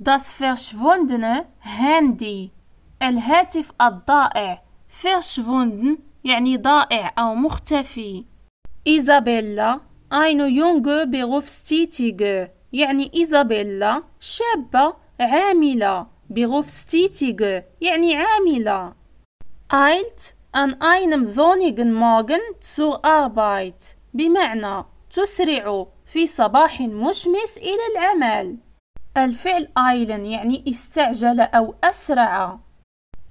Das verschwundene Handy الهاتف الضائع verschwunden يعني ضائع أو مختفي إيزابيلا eine junge Berufstätige يعني إيزابيلا شابة عاملة Berufstätige يعني عاملة eilt an einem sonnigen Morgen zur Arbeit بمعنى تسرع في صباح مشمس إلى العمل الفعل ايلن يعني استعجل او اسرع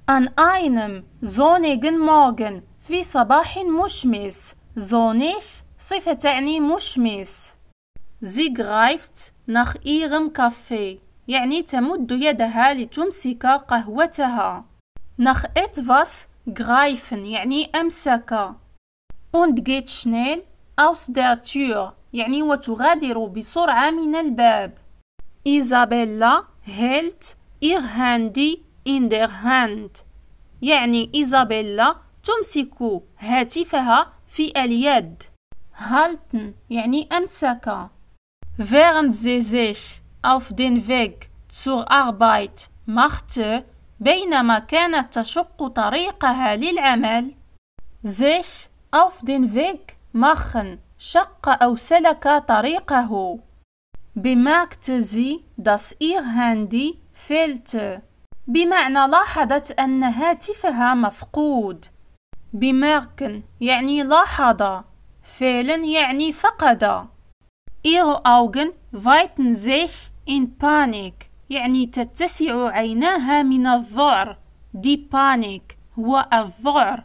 ان اينم زونيغن موغن في صباح مشمس زونيش صفة تعني مشمس زي غايفت نخ ايغم كافي يعني تمد يدها لتمسك قهوتها نخ اتفاس غايفن يعني امسك und geht schnell aus der يعني وتغادر بسرعة من الباب إيزابيلا هيلت إير هاندي إن دير هاند يعني إيزابيلا تمسك هاتفها في اليد هالتن يعني أمسك während sie sich auf den Weg zur Arbeit machte بينما كانت تشق طريقها للعمل sich auf den Weg machen شق أو سلك طريقه بماكت زي داس إير هاندي فيلت بمعنى لاحظت أن هاتفها مفقود بماركن يعني لاحظ فيلن يعني فقد إير أوغن فايتن زيخ إن بانيك يعني تتسع عيناها من الذعر دي بانيك هو الذعر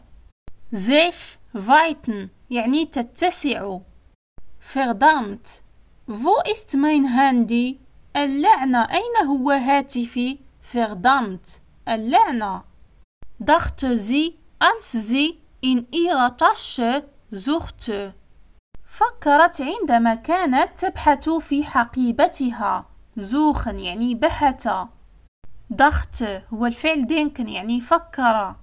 زيخ فايتن يعني تتسع فردامت Wo ist mein Handy? اللعنة أين هو هاتفي؟ Verdammt, اللعنة. Dachte sie, als sie in ihrer Tasche suchte. فكرت عندما كانت تبحث في حقيبتها. زوخن يعني بحث. Dachte هو الفعل denken يعني فكر.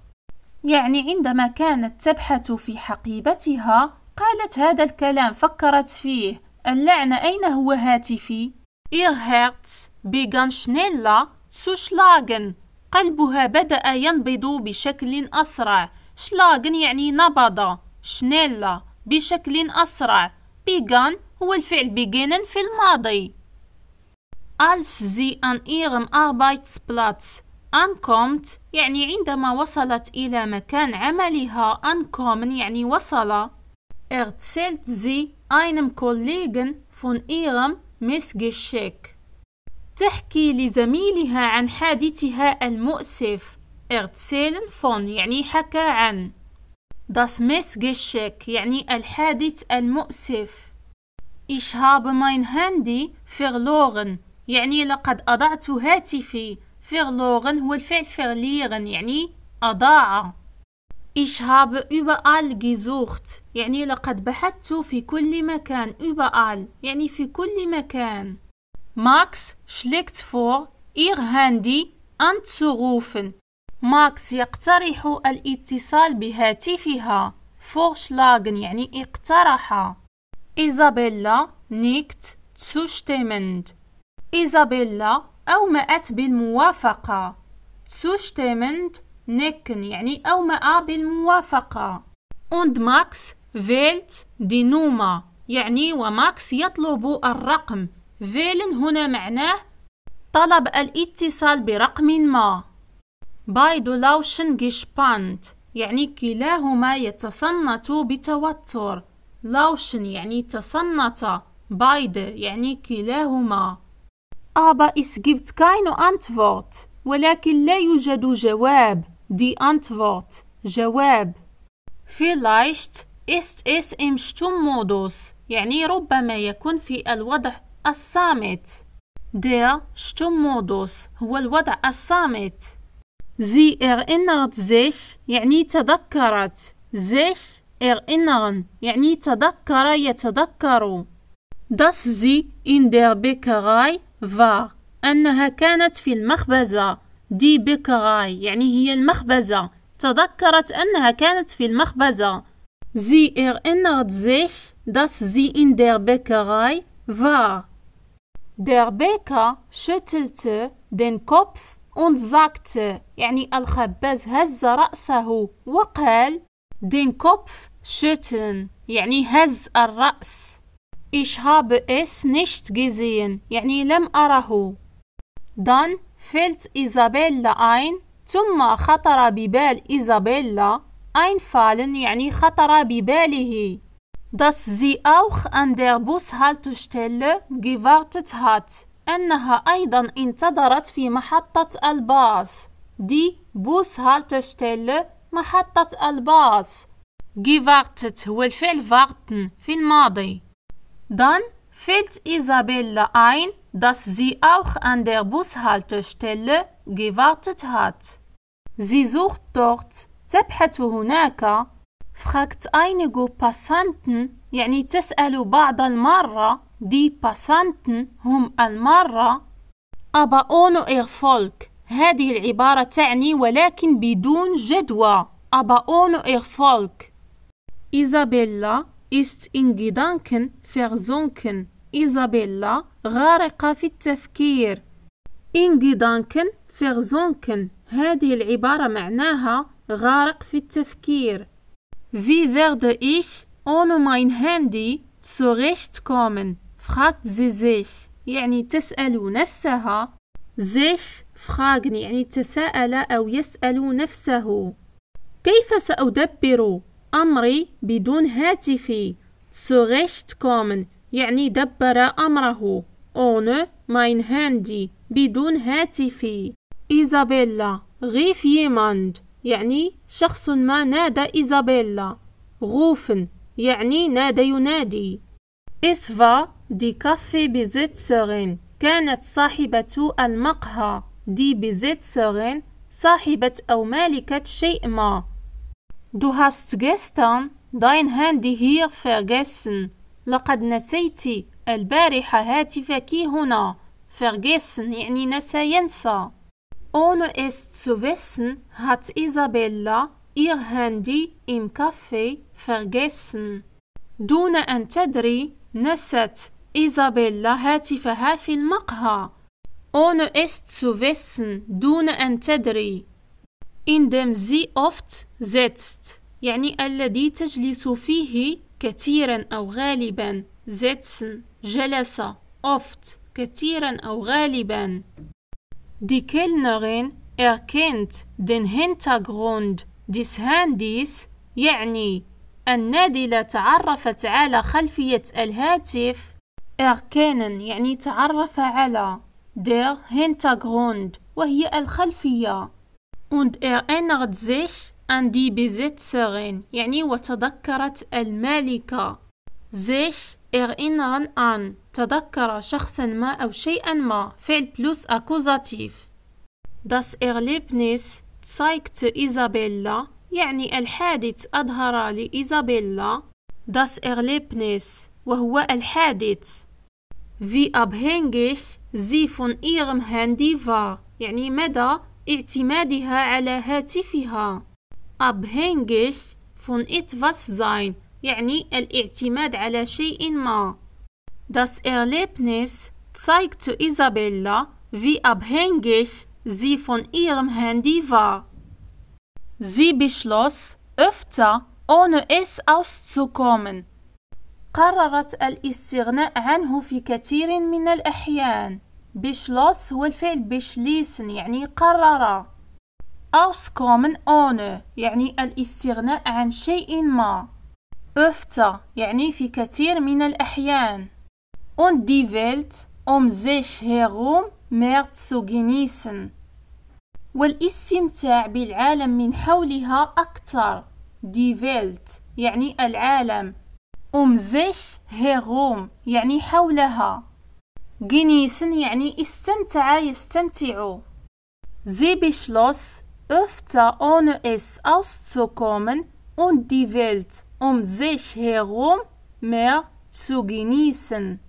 يعني عندما كانت تبحث في حقيبتها قالت هذا الكلام فكرت فيه اللعنة أين هو هاتفي؟ إير هيرتس بيغان شنيلا سوشلاغن قلبها بدأ ينبض بشكل أسرع شلاغن يعني نبض شنيلا بشكل أسرع بيغان هو الفعل بيغينن في الماضي ألس Als sie an ihrem Arbeitsplatz ankommt, يعني عندما وصلت إلى مكان عملها ankommen يعني وصل erzählt sie einem Kollegen von ihrem Missgeschick. تحكي لزميلها عن حادثها المؤسف erzählen von يعني حكى عن das Missgeschick يعني الحادث المؤسف Ich habe mein Handy verloren يعني لقد أضعت هاتفي verloren هو الفعل verlieren يعني أضاع Ich habe überall gesucht يعني لقد بحثت في كل مكان überall يعني في كل مكان Max schlägt vor ihr Handy anzurufen Max يقترح الاتصال بهاتفها vorschlagen يعني اقترح Isabella nickt zustimmend Isabella أومأت بالموافقة zustimmend نكن يعني أو ما بالموافقة أند ماكس فيلت دينوما يعني وماكس يطلب الرقم فيلن هنا معناه طلب الاتصال برقم ما beide لاوشن جيشبانت يعني كلاهما يتصنت بتوتر لاوشن يعني تصنت بايد يعني كلاهما أبا إسجبت كاينو keine ولكن لا يوجد جواب Die Antwort. جواب. Vielleicht ist es im Stummmodus. يعني ربما يكون في الوضع الصامت. Der Stummmodus هو الوضع الصامت. Sie erinnert sich يعني تذكرت. Sich erinnern يعني تذكر يتذكر. Dass sie in der Bäckerei war. أنها كانت في المخبزة. دي بيكغاي يعني هي المخبزة تذكرت أنها كانت في المخبزة زي إر إنغت زيش داس زي إن دير بيكغاي فا دير بيكا شتلت دين كوبف und sagte يعني الخباز هز رأسه وقال den Kopf schütteln يعني هز الرأس ich habe es nicht gesehen يعني لم أره dann فيلت إيزابيلا أين ثم خطر ببال إيزابيلا أين فالن يعني خطر بباله دس زي أوخ أن در بوس هات أنها أيضا انتظرت في محطة الباص دي بوس هالتشتيل محطة الباص جيفارتت هو الفعل فارتن في الماضي دان فيلت إيزابيلا أين dass sie auch an der Bushaltestelle gewartet hat. Sie sucht dort تبحث هناك fragt einige Passanten يعني تسأل بعض المرة die Passanten هم المرة aber ohne Erfolg هذه العبارة تعني ولكن بدون جدوى aber ohne Erfolg Isabella ist in Gedanken versunken إيزابيلا غارقة في التفكير إنجي دانكن فيغزونكن هذه العبارة معناها غارق في التفكير في werde إيش ohne ماين هاندي zurechtkommen? كومن فخاكت زيزيش يعني تسأل نفسها زيش fragen يعني تساءل أو يسأل نفسه كيف سأدبر أمري بدون هاتفي؟ كومن يعني دبر أمره أون ماين هاندي بدون هاتفي إيزابيلا غيف يماند يعني شخص ما نادى إيزابيلا غوفن يعني نادى ينادي إسفا دي كافي بزيت سغين كانت صاحبة المقهى دي بزيت سغين صاحبة أو مالكة شيء ما دو هاست جيستان داين هاندي هير vergessen لقد نسيت البارحة هاتفك هنا فرغيسن يعني نسى ينسى اون است سو فيسن هات ايزابيلا إير هاندي ام كافي فرغيسن دون أن تدري نست إيزابيلا هاتفها في المقهى. اون است سو فيسن دون أن تدري. دم زي اوفت زيتست يعني الذي تجلس فيه كثيرا أو غالبا زيتسن جلس أوفت كثيرا أو غالبا دي كيلنرين إركنت دن هنتا ديس هانديس يعني النادلة تعرفت على خلفية الهاتف إركنن يعني تعرف على دير هنتا وهي الخلفية und er erinnert sich أندي بزت سيرين يعني وتذكرت الملكة زيش ارينان أن تذكر شخصا ما أو شيئا ما فعل بلوس أكوزاتيف داس Erlebnis تسايكت ايزابيلا يعني الحادث أظهر لإيزابيلا داس Erlebnis وهو الحادث في abhängig sie von هاندي Handy يعني مدى اعتمادها على هاتفها abhängig von etwas sein يعني الاعتماد على شيء ما Das Erlebnis zeigte Isabella, wie abhängig sie von ihrem Handy war. Sie beschloss, öfter ohne es auszukommen. قررت الاستغناء عنه في كثير من الأحيان. بشلوس هو الفعل بشليسن يعني قرر. اوسكومن ohne يعني الاستغناء عن شيء ما öfter يعني في كثير من الأحيان und die Welt um sich herum mehr zu genießen والاستمتاع بالعالم من حولها أكثر die Welt يعني العالم um sich herum يعني حولها genießen يعني استمتع يستمتع sie beschloss öfter ohne es auszukommen und die Welt um sich herum mehr zu genießen.